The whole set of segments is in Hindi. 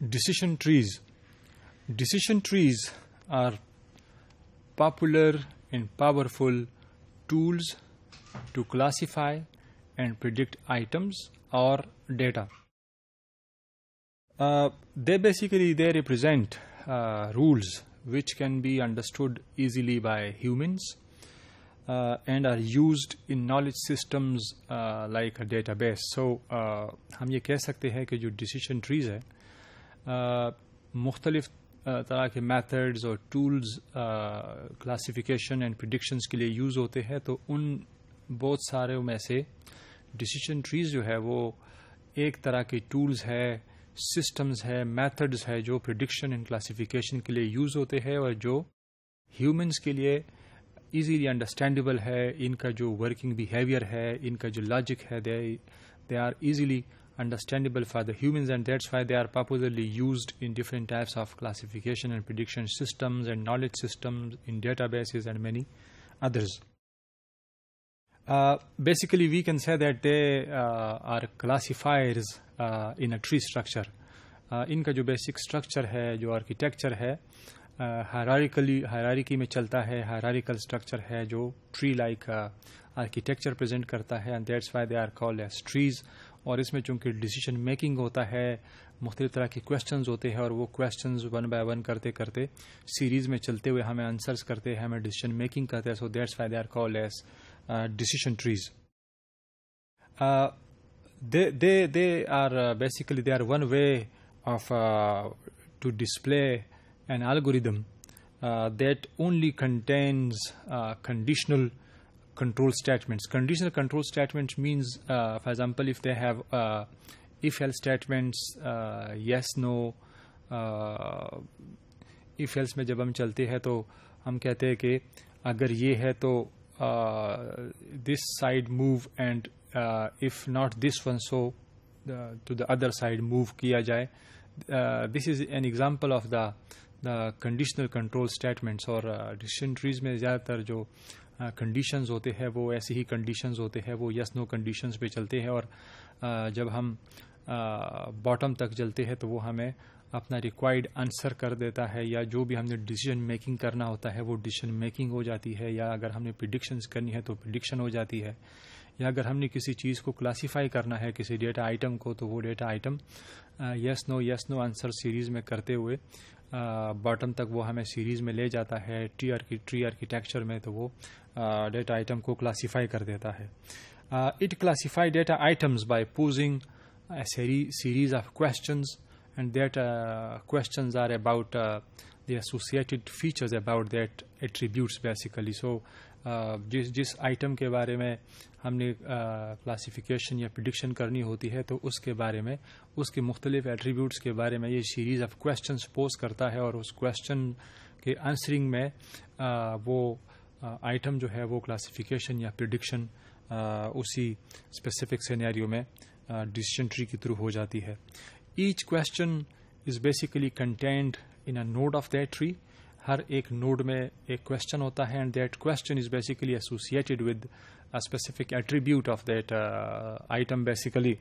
decision trees. Decision trees are popular and powerful tools to classify and predict items or data. Uh, they basically they represent uh, rules which can be understood easily by humans uh, and are used in knowledge systems uh, like a database. So uh, हम ये कह सकते हैं कि जो decision trees है मुख्तलिफ तरह के मेथड्स और टूल्स क्लासिफिकेशन एंड प्रडिक्शंस के लिए यूज़ होते हैं तो उन बहुत सारे में से डिसीजन ट्रीज जो है वो एक तरह के टूल्स है सिस्टम्स है मेथड्स है जो प्रडिक्शन एंड क्लासिफिकेशन के लिए यूज़ होते हैं और जो ह्यूमंस के लिए इजीली अंडरस्टैंडेबल है इनका जो वर्किंग बिहेवियर है इनका जो लॉजिक है they they are easily understandable for the humans and that's why they are popularly used in different types of classification and prediction systems and knowledge systems in databases and many others. Uh, basically, we can say that they uh, are classifiers uh, in a tree structure. Uh, इनका basic structure स्ट्रक्चर है जो आर्किटेक्चर है हायरारिकली uh, हायरारिकी में चलता है हायरारिकल स्ट्रक्चर है जो ट्री लाइक आर्किटेक्चर प्रेजेंट करता है and that's why they are called as trees और इसमें चूंकि डिसीजन मेकिंग होता है मुख्तलिफ तरह के क्वेश्चन होते हैं और वो क्वेश्चन वन बाय वन करते करते सीरीज में चलते हुए हमें आंसर्स करते हैं हमें डिसीजन मेकिंग करते हैं so that's why they are call as decision trees they they are basically they are one way of to display an to display only contains conditional control statements. Conditional control statements means, uh, for example, if they have uh, if-else statements, uh, yes, no, if uh, else में जब हम चलते हैं तो हम कहते हैं कि अगर ये है तो this side move and if not this one so to the other side move किया जाए this is an example of the conditional control statements और डिसीजन uh, ट्रीज में ज़्यादातर जो uh, कंडीशंस हाँ, होते हैं वो ऐसे ही कंडीशंस होते हैं वो यस नो कंडीशंस पे चलते हैं और जब हम बॉटम तक चलते हैं तो वो हमें अपना रिक्वायर्ड आंसर कर देता है या जो भी हमने डिसीजन मेकिंग करना होता है वो डिसीजन मेकिंग हो जाती है या अगर हमने प्रिडिक्शंस करनी है तो प्रिडिक्शन हो जाती है या अगर हमने किसी चीज़ को क्लासीफाई करना है किसी डेटा आइटम को तो वो data item yes no yes no answer series में करते हुए बटन तक वो हमें सीरीज़ में ले जाता है ट्री की ट्री आर्किटेक्चर में तो वो डेटा आइटम को क्लासीफाई कर देता है it classify data items by posing series of question and that question are about the associated features about that attributes basically so uh, जिस जिस आइटम के बारे में हमने क्लासिफिकेशन uh, या प्रिडिक्शन करनी होती है तो उसके बारे में उसके मुख्तलिफ एट्रीब्यूट्स के बारे में ये सीरीज ऑफ क्वेश्चन पोज करता है और उस क्वेश्चन के आंसरिंग में uh, वो आइटम जो है वो क्लासिफिकेशन या प्रिडिक्शन उसी स्पेसिफिक सिनेरियो में डिसीजन ट्री के थ्रू हो जाती है each question is basically contained in a node of that tree हर एक नोड में एक क्वेश्चन होता है and that question is basically associated with a specific attribute of that item basically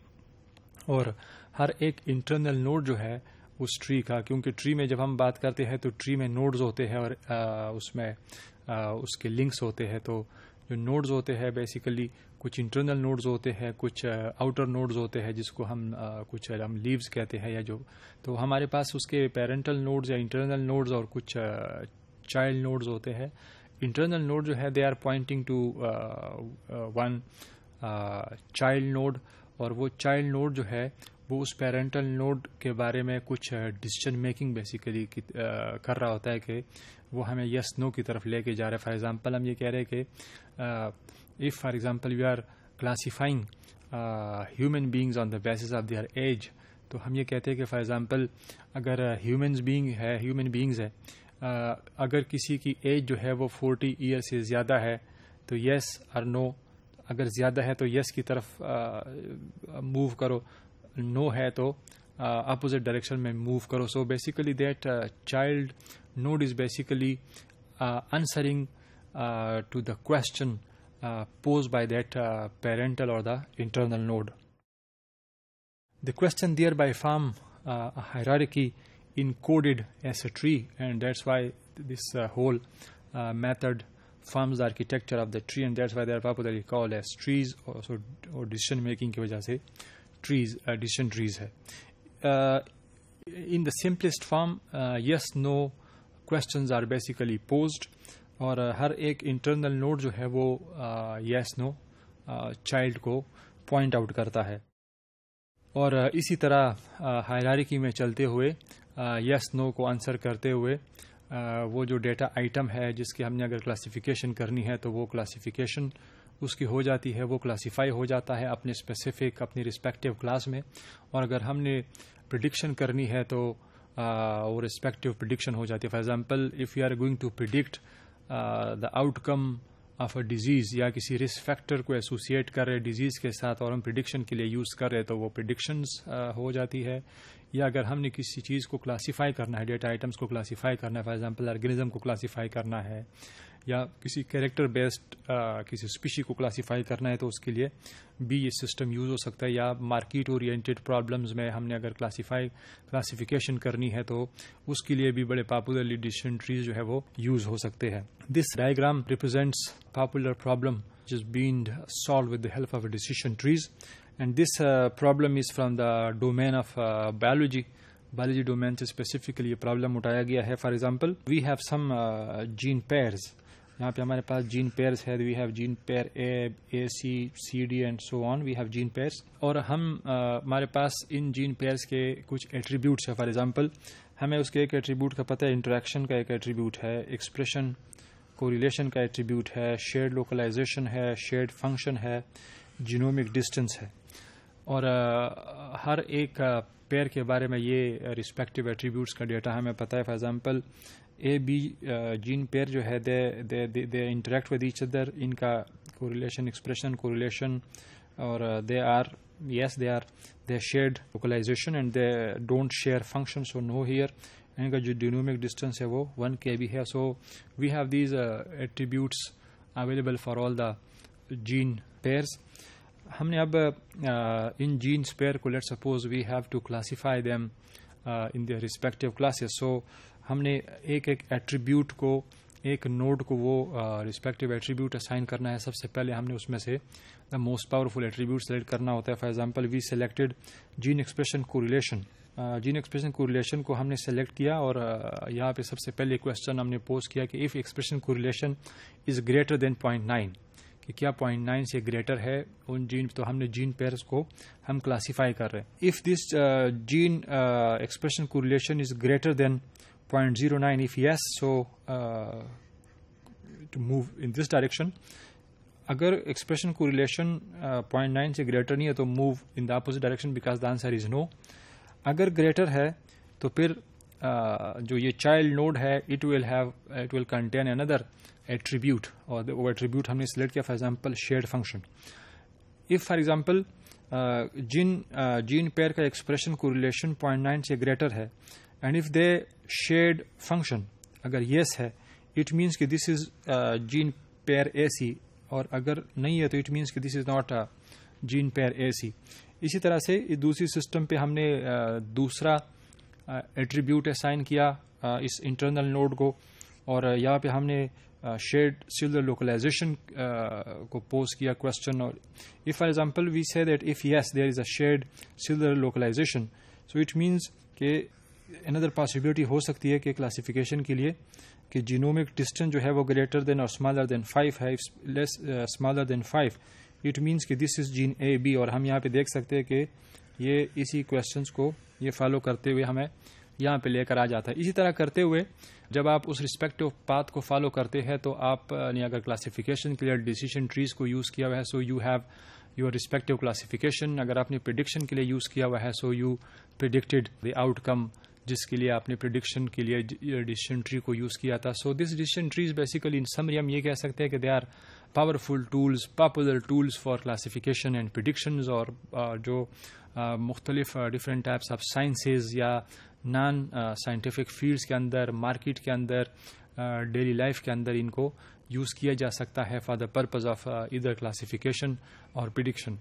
और हर एक इंटरनल नोड जो है उस ट्री का क्योंकि ट्री में जब हम बात करते हैं तो ट्री में नोड्स होते हैं और आ, uh, उसमें आ, uh, उसके लिंक्स होते हैं तो जो नोड्स होते हैं बेसिकली कुछ इंटरनल नोड्स होते हैं कुछ आउटर uh, नोड्स होते हैं जिसको हम uh, कुछ uh, हम लीव्स कहते हैं या जो तो हमारे पास उसके पेरेंटल नोड्स या इंटरनल नोड्स और कुछ चाइल्ड नोड्स होते हैं इंटरनल नोड जो है they are pointing to one child node और वो चाइल्ड नोड जो है वो उस पेरेंटल नोड के बारे में कुछ डिसीजन मेकिंग बेसिकली कर रहा होता है कि वो हमें यस नो की तरफ लेके जा रहा है फॉर एग्जांपल हम ये कह रहे हैं कि if for example we are classifying human beings on the basis of their age तो हम ये कहते हैं कि फॉर एग्जांपल अगर ह्यूमन uh, बींग है ह्यूमन बींग्स है uh, अगर किसी की एज जो है वो फोर्टी ईयर से ज़्यादा है तो येस और नो अगर ज़्यादा है तो यस की तरफ मूव uh, करो नो है तो अपोजिट डायरेक्शन में मूव करो so basically that child node is basically answering to the question pose by that parental और the internal node the question there by form hierarchy encoded as a tree and that's why this whole method forms architecture of the tree and that's why there popular call as trees और डिसीजन मेकिंग की वजह से ट्रीज डिसीजन ट्रीज है in the simplest form yes no question are basically pose और uh, हर एक इंटरनल नोट जो है वो यस नो चाइल्ड को पॉइंट आउट करता है और uh, इसी तरह हायरारिकी uh, में चलते हुए यस नो को आंसर करते हुए वो जो डेटा आइटम है जिसकी हमने अगर क्लासिफिकेशन करनी है तो वो क्लासिफिकेशन उसकी हो जाती है वो क्लासीफाई हो जाता है अपने स्पेसिफिक अपनी रिस्पेक्टिव क्लास में और अगर हमने प्रडिक्शन करनी है तो वो रिस्पेक्टिव प्रडिक्शन हो जाती है for example if you are going to predict the outcome of a disease या किसी रिस्क फैक्टर को एसोसिएट कर रहे डिजीज़ के साथ और हम प्रिडिक्शन के लिए यूज़ कर रहे तो वो प्रिडिक्शंस हो जाती है या अगर हमने किसी चीज़ को क्लासीफाई करना है डेटा आइटम्स को क्लासीफाई करना है फॉर एग्जाम्पल ऑर्गेनिज्म को क्लासीफाई करना है या किसी कैरेक्टर बेस्ड किसी स्पीशी को क्लासीफाई करना है तो उसके लिए भी ये सिस्टम यूज हो सकता है या मार्केट ओरिएंटेड प्रॉब्लम्स में हमने अगर क्लासीफाई क्लासीफिकेशन करनी है तो उसके लिए भी बड़े पॉपुलरली डिसीशन ट्रीज जो है वो यूज हो सकते हैं this diagram represents popular problem is been solved with the help of decision trees and this problem is from the domain of biology biology domain से स्पेसिफिकली ये प्रॉब्लम उठाया गया है for example we have some gene pairs यहाँ पे हमारे पास जीन पेयर्स है we have gene pair A A C C D and so on we have gene pairs और हम हमारे पास इन जीन पेयर्स के कुछ एट्रीब्यूट्स है फॉर एग्जाम्पल हमें उसके एक एट्रीब्यूट का पता है इंटरेक्शन का एक एट्रीब्यूट है एक्सप्रेशन कोरिलेशन का एट्रीब्यूट है शेयर लोकलाइजेशन है शेयर फंक्शन है जीनोमिक डिस्टेंस है और आ, हर एक पेयर के बारे में ये रिस्पेक्टिव एट्रीब्यूट्स का डेटा हमें पता है for example A B gene pair जो है they they they interact with each other इनका कोरिलेशन एक्सप्रेशन कोरिलेशन और they are yes they are they shared localization and they don't share function so no here इनका जो डिनोमिक डिस्टेंस है वो वन के बी है so we have these attributes available for all the gene pairs हमने अब uh, इन जीन पेयर को let suppose we have to classify them in the respective classes so हमने एक एक एट्रीब्यूट को एक नोड को वो रिस्पेक्टिव एट्रीब्यूट असाइन करना है सबसे पहले हमने उसमें से the most powerful attribute select करना होता है for example we selected gene expression correlation gene expression correlation को हमने सेलेक्ट किया और uh, यहाँ पे सबसे पहले क्वेश्चन हमने पोस्ट किया कि if expression correlation is greater than point nine कि क्या पॉइंट नाइन से ग्रेटर है उन जीन तो हमने जीन पेयर्स को हम क्लासीफाई कर रहे हैं if this gene expression correlation is greater than 0.09 if yes so uh, to move in this direction अगर expression correlation point nine से ग्रेटर नहीं है तो move in the opposite direction because the answer is no अगर ग्रेटर है तो फिर uh, जो ये चाइल्ड नोड है it will have it will contain another attribute और वो एट्रीब्यूट हमने सिलेक्ट किया for example share function if for example जिन जीन पेयर का expression correlation point nine से ग्रेटर है and if they shared function अगर येस है इट मीन्स कि this is gene pair A C और अगर नहीं है तो इट मीन्स कि this is not a gene pair A C इसी तरह से दूसरी सिस्टम पे हमने uh, दूसरा एट्रीब्यूट uh, असाइन किया uh, इस इंटरनल नोड को और यहाँ पे हमने शेड सिलर लोकलाइजेशन को पोज किया क्वेश्चन और if for example we say that if yes there is a shared cellular localization so it means के अनदर पॉसिबिलिटी हो सकती है कि क्लासिफिकेशन के लिए कि जीनोमिक डिस्टेंस जो है वो ग्रेटर देन और स्मॉलर देन फाइव है less smaller than five it means कि this is gene A B और हम यहाँ पे देख सकते हैं कि ये इसी क्वेश्चंस को ये फॉलो करते हुए हमें यहाँ पे लेकर आ जाता है इसी तरह करते हुए जब आप उस रिस्पेक्टिव पाथ को फॉलो करते हैं तो आप uh, अगर क्लासिफिकेशन के लिए डिसीजन ट्रीज को यूज़ किया हुआ है so you have your respective classification अगर आपने प्रिडिक्शन के लिए यूज़ किया हुआ है so you predicted the outcome जिसके लिए आपने प्रिडिक्शन के लिए डिसीजन ट्री को यूज़ किया था so this decision trees basically in summary हम ये कह सकते हैं कि they are powerful tools popular tools for classification and predictions और जो मुख्तलिफ डिफरेंट टाइप्स ऑफ साइंसेज या नॉन साइंटिफिक फील्ड्स के अंदर मार्केट के अंदर डेली लाइफ के अंदर इनको यूज़ किया जा सकता है for the purpose of either classification और प्रिडिक्शन